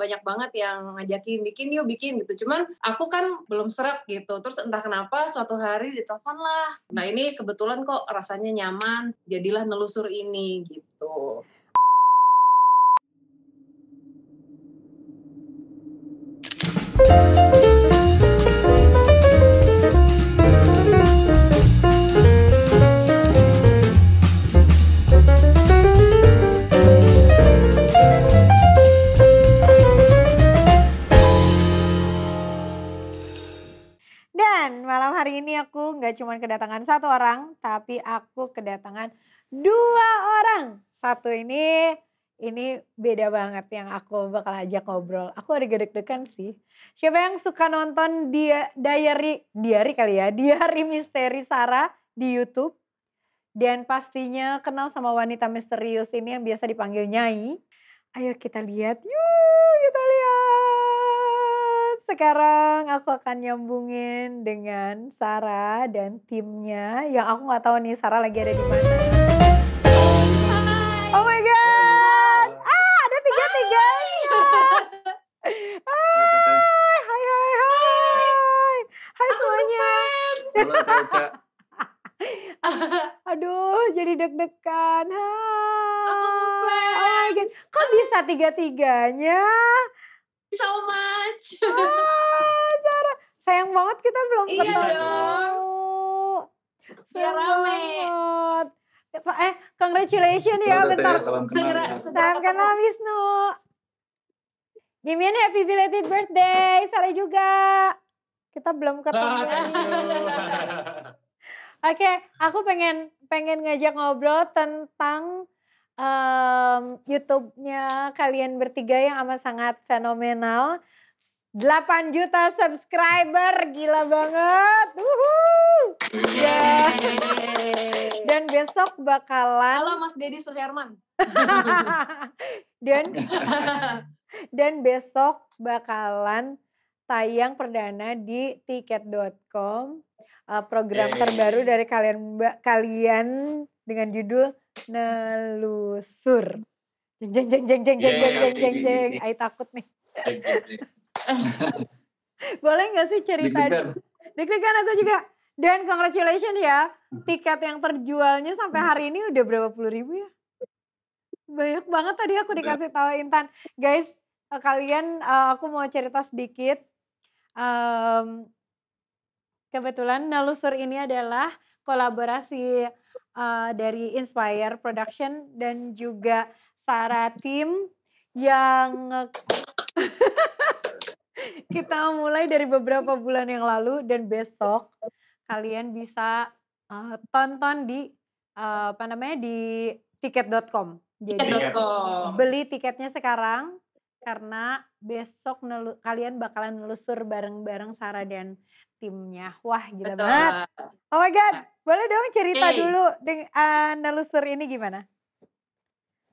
banyak banget yang ngajakin bikin yuk bikin gitu cuman aku kan belum serap gitu terus entah kenapa suatu hari ditelepon lah nah ini kebetulan kok rasanya nyaman jadilah nelusur ini gitu thank you hari ini aku nggak cuma kedatangan satu orang, tapi aku kedatangan dua orang. Satu ini ini beda banget yang aku bakal ajak ngobrol. Aku ada gedeg-degan sih. Siapa yang suka nonton dia diary diary kali ya, diary misteri Sarah di YouTube? Dan pastinya kenal sama wanita misterius ini yang biasa dipanggil Nyai. Ayo kita lihat. Yuk, kita lihat sekarang aku akan nyambungin dengan Sarah dan timnya yang aku nggak tahu nih Sarah lagi ada di mana. Oh my god! Ah, ada tiga tiganya. Hai, hai, hai, hai, hai semuanya. Aduh, jadi deg-degan. Hai. Oh my god, kok bisa tiga tiganya? ah, Zara. Sayang banget kita belum iya ketemu. Iya Biar rame. Banget. Eh, congratulations ya, ya bentar. Salam kenal. Segera, ya. Salam kenal Wisnu. happy belated birthday, Sarah juga. Kita belum ketemu. Oke, okay, aku pengen pengen ngajak ngobrol tentang um, YouTube-nya kalian bertiga yang amat sangat fenomenal. 8 juta subscriber, gila banget. Yeah. Dan besok bakalan Halo Mas Dedi Suherman. dan dan besok bakalan tayang perdana di tiket.com uh, program terbaru dari kalian kalian dengan judul Nelusur. Jeng jeng jeng jeng jeng jeng jeng jeng jeng. takut nih. Boleh nggak sih cerita? Deg-degan aku juga. Dan congratulations ya, hmm. tiket yang terjualnya sampai hmm. hari ini udah berapa puluh ribu ya? Banyak banget tadi aku dikasih tahu Intan. Guys, eh, kalian eh, aku mau cerita sedikit. Um, kebetulan Nalusur ini adalah kolaborasi uh, dari Inspire Production dan juga Sarah Tim yang kita mulai dari beberapa bulan yang lalu dan besok kalian bisa uh, tonton di uh, apa namanya di tiket.com. Jadi tiket. beli tiketnya sekarang karena besok kalian bakalan nelusur bareng-bareng Sarah dan timnya. Wah, gila Betul. banget. Oh my god, nah. boleh dong cerita hey. dulu dengan uh, eh, nelusur ini gimana?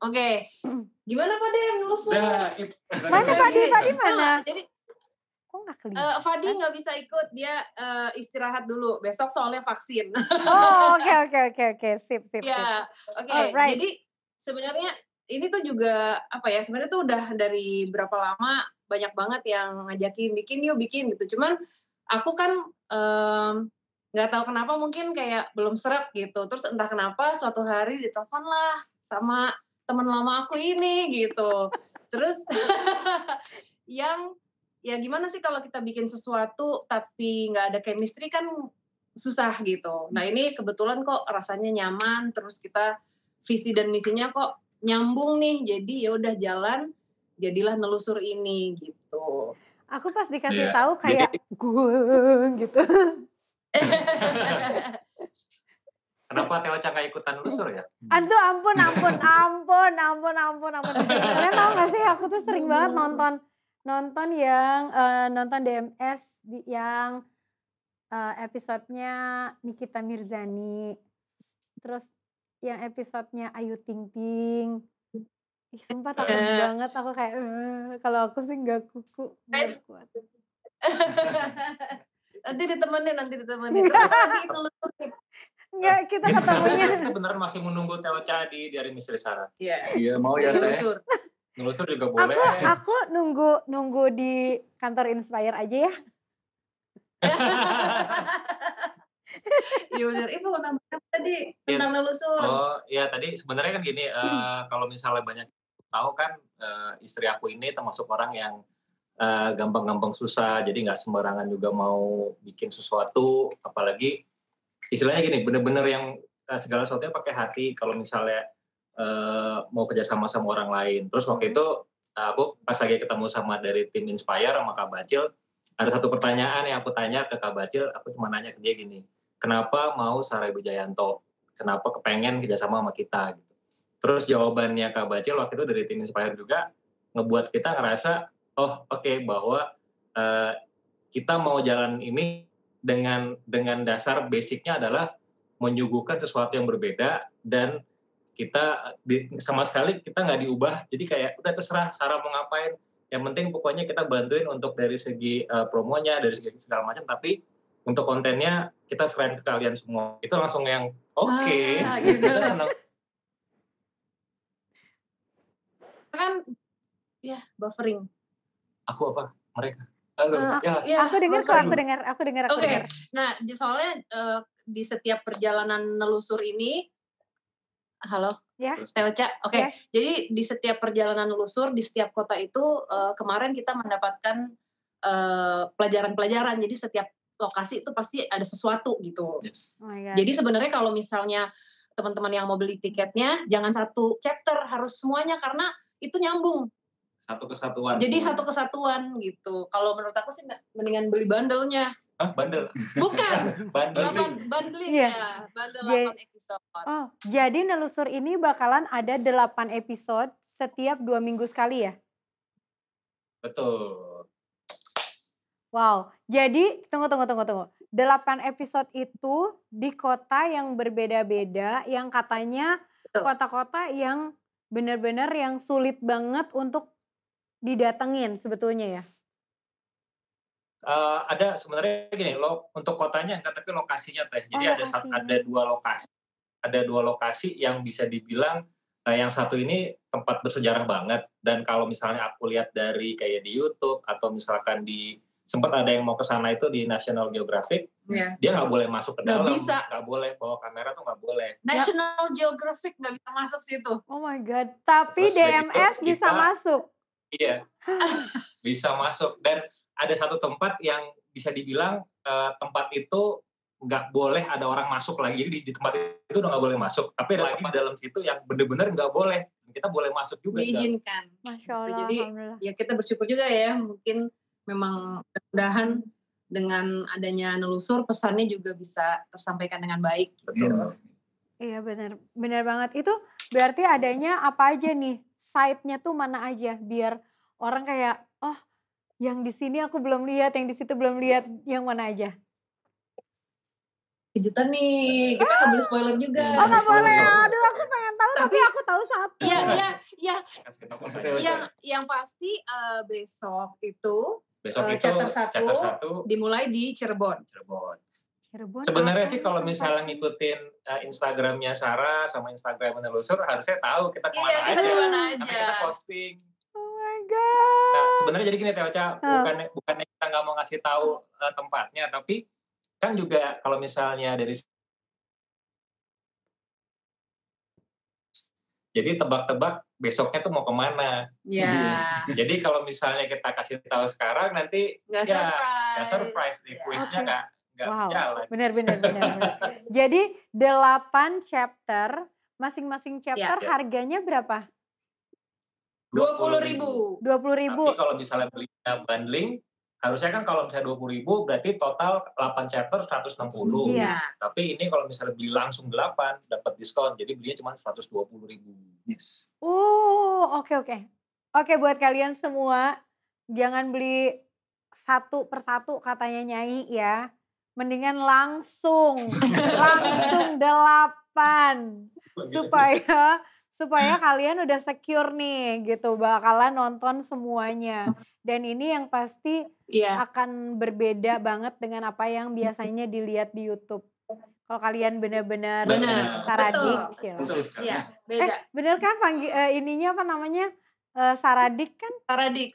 Oke. Okay. Gimana Pak Dem nelusur? Nah, mana gitu Pak Dem? Pak mana? Jadi kok nggak eh, kelihatan? Uh, Fadi nggak bisa ikut, dia uh, istirahat dulu. Besok soalnya vaksin. oh oke oke oke oke sip sip. Ya oke. Okay. Jadi sebenarnya ini tuh juga apa ya sebenarnya tuh udah dari berapa lama banyak banget yang ngajakin bikin yuk bikin gitu. Cuman aku kan nggak um, tahu kenapa mungkin kayak belum serap gitu. Terus entah kenapa suatu hari ditelepon lah sama teman lama aku ini gitu. Terus yang ya gimana sih kalau kita bikin sesuatu tapi nggak ada chemistry kan susah gitu. Nah ini kebetulan kok rasanya nyaman, terus kita visi dan misinya kok nyambung nih. Jadi ya udah jalan, jadilah nelusur ini gitu. Aku pas dikasih yeah. tahu kayak gue gitu. Kenapa Teo Cangka ikutan nelusur ya? Aduh ampun ampun ampun ampun ampun ampun. Kalian tau gak sih aku tuh sering banget nonton nonton yang uh, nonton DMS di, yang uh, episodenya Nikita Mirzani terus yang episodenya Ayu Ting Ting Ih, sumpah takut uh, banget aku kayak uh, kalau aku sih nggak kuku nggak eh. kuat nanti ditemenin nanti ditemenin Enggak, iya. kan kita ketemunya. Kita beneran masih menunggu Telca di dari Misteri Sarah. Iya. Yeah. Iya, mau ya, Teh. Nelusur juga boleh. Aku, aku nunggu nunggu di kantor Inspire aja ya. Yaudah, itu mau nambahin tadi iya. tentang nelusur. Oh iya tadi sebenarnya kan gini, uh, kalau misalnya banyak tahu kan uh, istri aku ini termasuk orang yang eh, gampang-gampang uh, susah, jadi nggak sembarangan juga mau bikin sesuatu, apalagi istilahnya gini, bener-bener yang uh, segala sesuatunya pakai hati. Kalau misalnya Eh, mau kerjasama sama orang lain. Terus waktu hmm. itu eh, aku pas lagi ketemu sama dari tim Inspire sama Kak Bacil, ada satu pertanyaan yang aku tanya ke Kak Bacil, aku cuma nanya ke dia gini, kenapa mau Sarai Jayanto, Kenapa kepengen kerjasama sama kita? Gitu. Terus jawabannya Kak Bacil waktu itu dari tim Inspire juga, ngebuat kita ngerasa, oh oke okay, bahwa uh, kita mau jalan ini dengan dengan dasar basicnya adalah menyuguhkan sesuatu yang berbeda dan kita di, sama sekali kita nggak diubah jadi kayak udah terserah Sarah mau ngapain yang penting pokoknya kita bantuin untuk dari segi uh, promonya dari segi segala macam tapi untuk kontennya kita serahin ke kalian semua itu langsung yang oke okay. ah, gitu. kan ya buffering aku apa mereka Halo. Uh, ya. ya. Aku dengar kok, aku dengar, aku dengar. Oke. Okay. Nah, soalnya uh, di setiap perjalanan nelusur ini Halo. Ya. Telca. Eh, oke. Okay. Yes. Jadi di setiap perjalanan lusur di setiap kota itu uh, kemarin kita mendapatkan pelajaran eh, pelajaran-pelajaran. Jadi setiap lokasi itu pasti ada sesuatu gitu. Yes. Oh my Jadi sebenarnya kalau misalnya teman-teman yang mau beli tiketnya jangan satu chapter harus semuanya karena itu nyambung. Satu kesatuan. Jadi satu kesatuan gitu. Kalau menurut aku sih mendingan beli bandelnya Ah, bandel. Bukan. bandel. bandeling ya. Bandel iya. jadi, Oh, jadi Nelusur ini bakalan ada delapan episode setiap dua minggu sekali ya? Betul. Wow. Jadi, tunggu, tunggu, tunggu, tunggu. delapan episode itu di kota yang berbeda-beda, yang katanya kota-kota yang benar-benar yang sulit banget untuk didatengin sebetulnya ya? uh, ada sebenarnya gini lo untuk kotanya enggak tapi lokasinya teh oh, jadi oh, ada satu, ada dua lokasi ada dua lokasi yang bisa dibilang nah yang satu ini tempat bersejarah banget dan kalau misalnya aku lihat dari kayak di YouTube atau misalkan di sempat ada yang mau ke sana itu di National Geographic yeah. dia nggak boleh masuk ke dalam nggak boleh bawa kamera tuh nggak boleh National Geographic nggak bisa masuk situ oh my god tapi Terus DMS itu, bisa kita, masuk iya bisa masuk dan ada satu tempat yang bisa dibilang uh, tempat itu nggak boleh ada orang masuk lagi. Jadi di, di tempat itu udah nggak boleh masuk. Tapi ada lagi di dalam situ yang bener-bener nggak boleh. Kita boleh masuk juga. Diizinkan. Masya gitu. Allah. Jadi ya kita bersyukur juga ya. Mungkin memang mudahan dengan adanya nelusur pesannya juga bisa tersampaikan dengan baik. Gitu. Betul. Iya benar, benar banget. Itu berarti adanya apa aja nih? Site-nya tuh mana aja biar orang kayak oh yang di sini aku belum lihat, yang di situ belum lihat, yang mana aja? Kejutan nih, kita nggak boleh spoiler juga. Iya, oh nggak boleh, aduh aku pengen tahu tapi, tapi aku tahu satu. Iya iya iya. Yang yang pasti uh, besok itu besok uh, itu chapter satu dimulai di Cirebon. Cirebon. Cirebon. Sebenarnya kan? sih kalau misalnya ngikutin uh, Instagramnya Sarah sama Instagram menelusur harusnya tahu kita kemana iya, aja. Kita kemana aja. Tapi kita posting. Nah, god. Nah, sebenarnya jadi gini Teh Ocha, oh. bukan bukan kita nggak mau ngasih tahu uh, tempatnya, tapi kan juga kalau misalnya dari jadi tebak-tebak besoknya tuh mau kemana. Iya. jadi kalau misalnya kita kasih tahu sekarang nanti nggak ya, surprise, nggak surprise di iya. kuisnya nggak nggak wow. jalan. Bener bener bener. Jadi delapan chapter, masing-masing chapter ya, harganya berapa? dua puluh ribu. Dua puluh ribu. Tapi kalau misalnya belinya bundling, harusnya kan kalau misalnya dua puluh ribu berarti total 8 chapter 160. Iya. Tapi ini kalau misalnya beli langsung 8 dapat diskon, jadi belinya cuma 120 ribu. Yes. Oh, oke okay, oke. Okay. Oke okay, buat kalian semua, jangan beli satu persatu katanya nyai ya. Mendingan langsung, langsung delapan supaya supaya kalian udah secure nih gitu bakalan nonton semuanya dan ini yang pasti yeah. akan berbeda banget dengan apa yang biasanya dilihat di YouTube kalau kalian benar-benar saradik ya Ya, beda kan, eh, bener kan panggil uh, ininya apa namanya uh, saradik kan saradik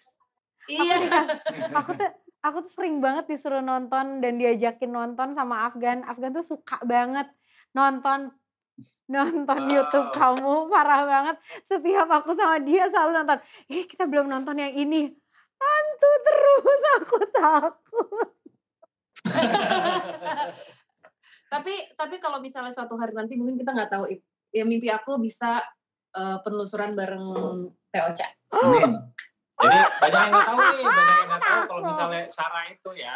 iya aku, aku tuh aku tuh sering banget disuruh nonton dan diajakin nonton sama Afgan Afgan tuh suka banget nonton nonton wow. YouTube kamu parah banget. Setiap aku sama dia selalu nonton. Eh kita belum nonton yang ini. Hantu terus aku takut. tapi tapi kalau misalnya suatu hari nanti mungkin kita nggak tahu ya mimpi aku bisa uh, penelusuran bareng TOC. Amin. Jadi banyak yang nggak tahu nih, banyak yang nggak tahu kalau misalnya Sarah itu ya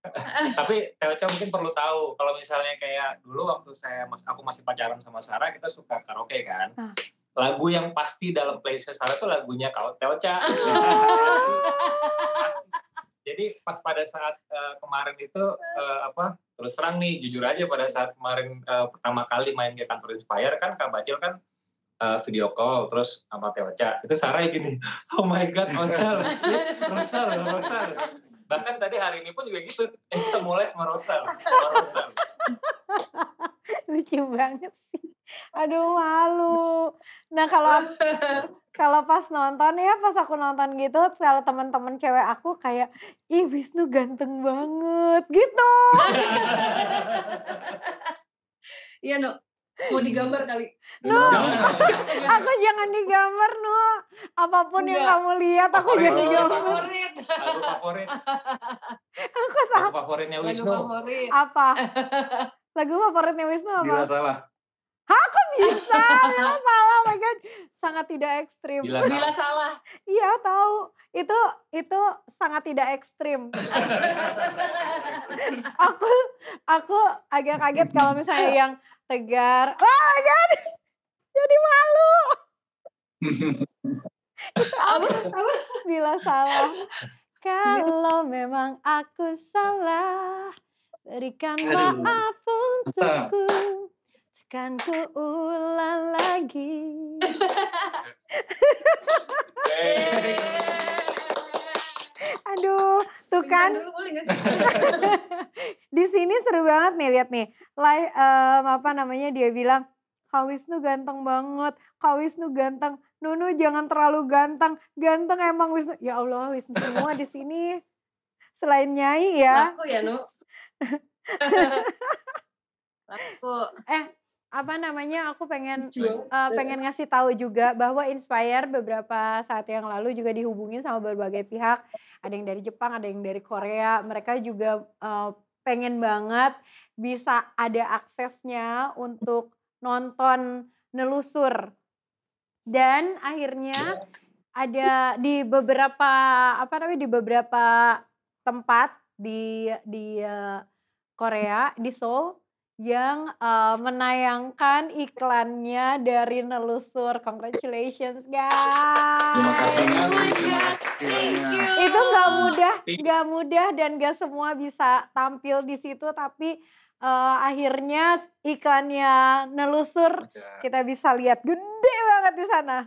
tapi Teoca mungkin perlu tahu kalau misalnya kayak dulu waktu saya mas aku masih pacaran sama Sarah kita suka karaoke kan ah. lagu yang pasti dalam playlist Sarah itu lagunya kalau Teoca ah. jadi pas pada saat uh, kemarin itu uh, apa terus terang nih jujur aja pada saat kemarin uh, pertama kali main ke kantor Inspire kan Kak Bacil kan uh, video call terus sama Teoca itu Sarah gini oh my god hotel Rosar Rosar bahkan tadi hari ini pun juga gitu eh, kita mulai merosel lucu banget sih aduh malu nah kalau kalau pas nonton ya pas aku nonton gitu kalau teman-teman cewek aku kayak ih Wisnu ganteng banget gitu Iya, no mau digambar kali no jangan. aku jangan digambar no apapun Enggak. yang kamu lihat aku favorit. jangan digambar favorit Aku favorit aku lagu favoritnya Wisnu favorit. apa lagu favoritnya Wisnu apa Bila salah Hah aku bisa? Bila salah, oh my God. Sangat tidak ekstrim. Bila, Bila salah. Iya tahu. Itu itu sangat tidak ekstrim. aku aku agak kaget kalau misalnya yang tegar. Wah, jadi jadi malu. apa, apa? Bila salah, kalau memang aku salah, berikan maaf untukku. Kan ku ulang lagi. Aduh, tuh kan. di sini seru banget nih lihat nih. Live um, apa namanya dia bilang Kak Wisnu ganteng banget, Kak Wisnu ganteng. Nunu jangan terlalu ganteng, ganteng emang Wisnu. Ya Allah Wisnu semua di sini selain Nyai ya. Aku ya Nu. Aku. Eh apa namanya aku pengen uh, pengen ngasih tahu juga bahwa Inspire beberapa saat yang lalu juga dihubungin sama berbagai pihak ada yang dari Jepang ada yang dari Korea mereka juga uh, pengen banget bisa ada aksesnya untuk nonton nelusur. Dan akhirnya iya. ada di beberapa apa namanya di beberapa tempat di di eh, Korea di Seoul yang uh, menayangkan iklannya dari Nelusur. Congratulations guys. Terima kasih. Oh my God. Thank you. Itu nggak mudah Iya. nggak mudah dan gak semua bisa tampil di situ tapi uh, akhirnya iklannya nelusur kita bisa lihat gede banget di sana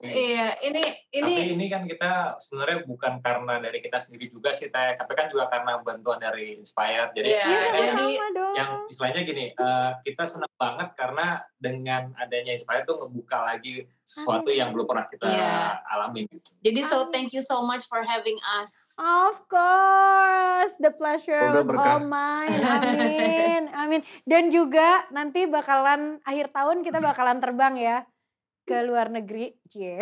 Iya, ini ini Tapi ini kan kita sebenarnya bukan karena dari kita sendiri juga sih teh, tapi kan juga karena bantuan dari Inspire. Jadi yeah. Yeah, yang, dong. yang istilahnya gini, uh, kita senang banget karena dengan adanya Inspire tuh ngebuka lagi sesuatu Hai. yang belum pernah kita yeah. alami. Gitu. Jadi so thank you so much for having us. Of course, the pleasure was all mine. Amin, amin. Dan juga nanti bakalan akhir tahun kita bakalan terbang ya ke luar negeri, cie.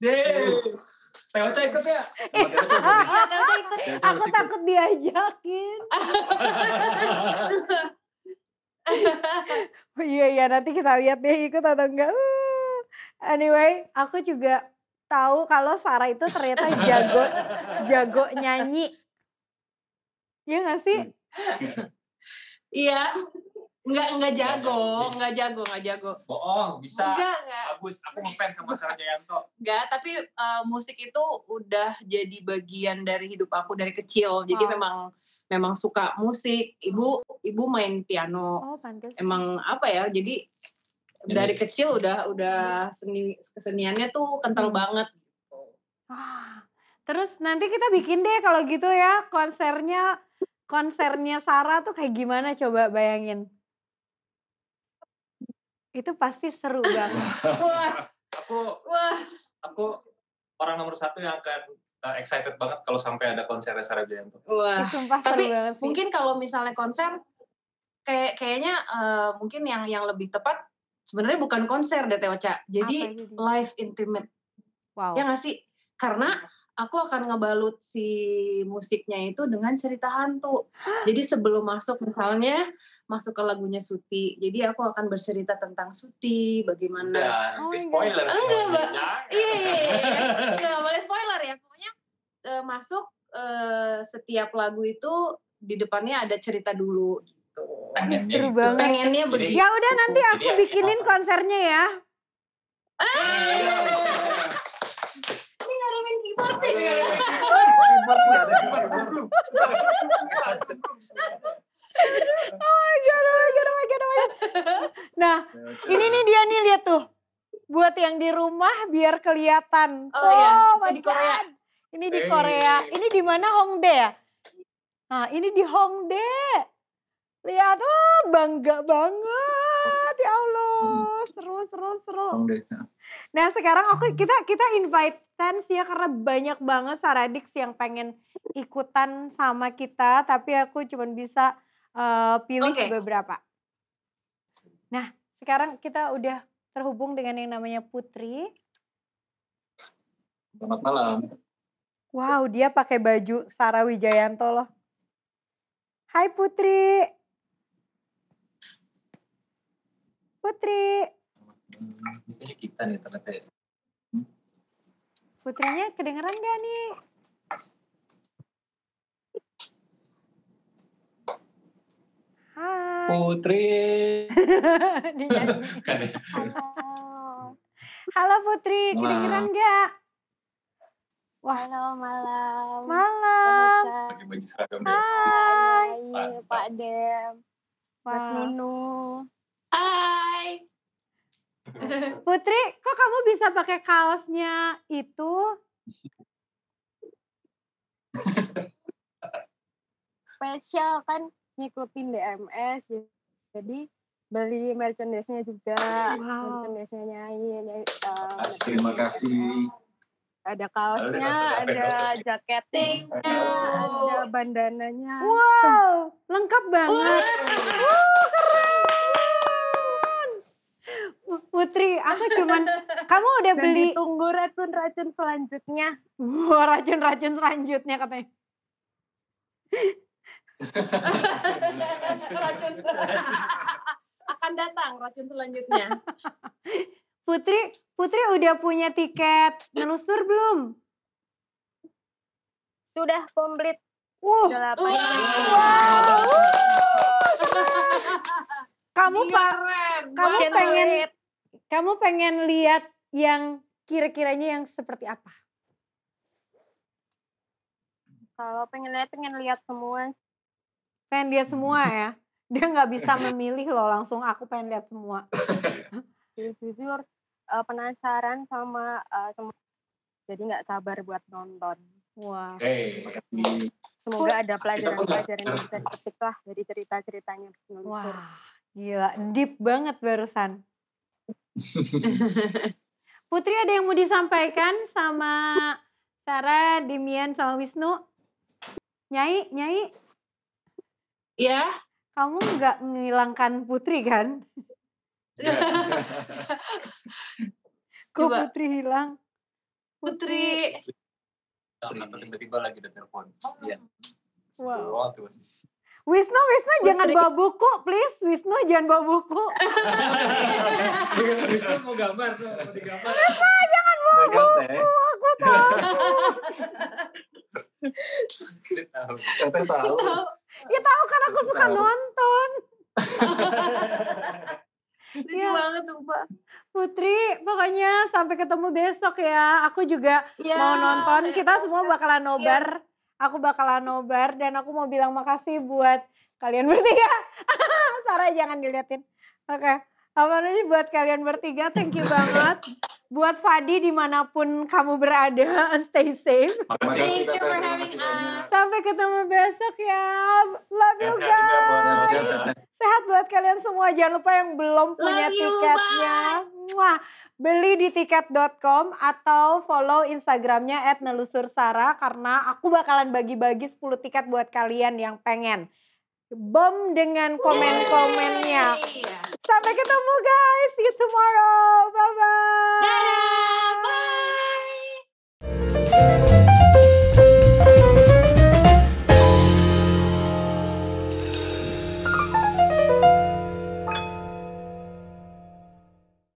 Teo Teoca ikut ya? ikut. Ya? Iya, aku takut diajakin. iya iya nanti kita lihat deh ikut atau enggak. Uh. Anyway, aku juga tahu kalau Sarah itu ternyata jago jago nyanyi. Iya gak sih? Hmm. Iya. Enggak, enggak jago, enggak jago, enggak jago. Bohong, bisa. Enggak, enggak. Bagus, aku ngefans sama Sarah Jayanto. Enggak, tapi uh, musik itu udah jadi bagian dari hidup aku dari kecil. Jadi oh. memang memang suka musik. Ibu ibu main piano. Oh, pantas. Emang apa ya? Jadi dari kecil udah udah hmm. seni keseniannya tuh kental hmm. banget Oh. terus nanti kita bikin deh kalau gitu ya konsernya konsernya Sarah tuh kayak gimana coba bayangin. Itu pasti seru banget. Wah. aku Wah. aku orang nomor satu yang akan eh, excited banget kalau sampai ada konser Sarabianto. Wah. sumpah Tapi banget sih. mungkin kalau misalnya konser kayak kayaknya uh, mungkin yang yang lebih tepat sebenarnya bukan konser deh Teoca. Jadi live intimate. Wow. Ya ngasih. sih? Karena iya aku akan ngebalut si musiknya itu dengan cerita hantu. Jadi sebelum masuk misalnya masuk ke lagunya Suti, jadi aku akan bercerita tentang Suti, bagaimana. Nah, oh spoiler. Enggak, Mbak. Iya, iya, iya, iya. Enggak boleh spoiler ya. Pokoknya e, masuk e, setiap lagu itu di depannya ada cerita dulu gitu. Pengennya seru gitu. banget. Pengennya begitu. Ya udah nanti aku bikinin konsernya ya. Ah! Iya. Iya, iya, iya. oh my god, oh my god, oh my god, oh my god. Nah, ini nih dia nih lihat tuh. Buat yang di rumah biar kelihatan. Oh, oh iya, di Korea. Ini di Korea. Ini di mana Hongdae ya? Nah, ini di Hongdae. Lihat, oh bangga banget ya Allah. Seru, seru, seru. Nah sekarang aku hmm. kita kita invite sense ya karena banyak banget Saradix yang pengen ikutan sama kita tapi aku cuma bisa uh, pilih okay. beberapa. Nah sekarang kita udah terhubung dengan yang namanya Putri. Selamat malam. Wow, dia pakai baju Sarah Wijayanto loh. Hai Putri. Putri. kita nih ternyata ya. hmm? Putrinya kedengeran gak nih? Hai. Putri. Kan ya. Halo Putri, kedengeran gak? Wah. Halo malam. Malam. seragam Hai. Pak Dem. Pak Mas Nunu. Hai. Putri, kok kamu bisa pakai kaosnya itu? Spesial kan ngikutin DMS, jadi beli merchandise-nya juga, wow. merchandise-nya nyanyi. uh, ya, eh, Terima kasih. Ada kaosnya, ada jaketnya, ada bandananya. Wow, lengkap banget. Wow. Putri, aku cuman kamu udah Dan beli tunggu racun-racun selanjutnya. Wah, racun-racun selanjutnya katanya. racun, akan datang racun selanjutnya. Putri, Putri udah punya tiket nelusur belum? Sudah komplit. Uh. wow. Kamu Pak, kamu pengen kamu pengen lihat yang kira-kiranya yang seperti apa? Kalau pengen lihat, pengen lihat semua. Pengen lihat semua ya? Dia nggak bisa memilih loh langsung aku pengen lihat semua. Iya, jujur eh, penasaran sama eh, semua. Jadi nggak sabar buat nonton. Wah. Eh, Semoga ada pelajaran-pelajaran yang bisa dipetik lah dari cerita-ceritanya. Wah, gila. Deep banget barusan. Putri ada yang mau disampaikan sama Sarah, Dimian, sama Wisnu? Nyai, Nyai? Ya? Kamu nggak menghilangkan Putri kan? Ya. Kok Coba. Putri hilang? Putri. Putri. Tiba-tiba lagi ada telepon. Iya. Wow. Wisnu, Wisnu Putri. jangan bawa buku, please. Wisnu jangan bawa buku. Habis itu mau gambar tuh, mau digambar. Apa? Jangan bohong. Aku tahu. tahu. tahu. Ya tahu kan aku suka nonton. Lucu ya. banget sumpah. Putri, pokoknya sampai ketemu besok ya. Aku juga ya, mau nonton. Iya, Kita iya. semua bakalan nobar. Ya. Aku bakalan nobar dan aku mau bilang makasih buat kalian bertiga. Sarah jangan diliatin. Oke. Okay. Apa ini buat kalian bertiga, thank you banget. Buat Fadi dimanapun kamu berada, stay safe. Thank you for having us. Sampai ketemu besok ya. Love you ya, guys. Sehat buat kalian semua. Jangan lupa yang belum punya tiketnya. Wah, Beli di tiket.com atau follow Instagramnya at nelusursara karena aku bakalan bagi-bagi 10 tiket buat kalian yang pengen bom dengan komen-komennya. Iya. Sampai ketemu guys, see you tomorrow. Bye-bye. Dadah, bye.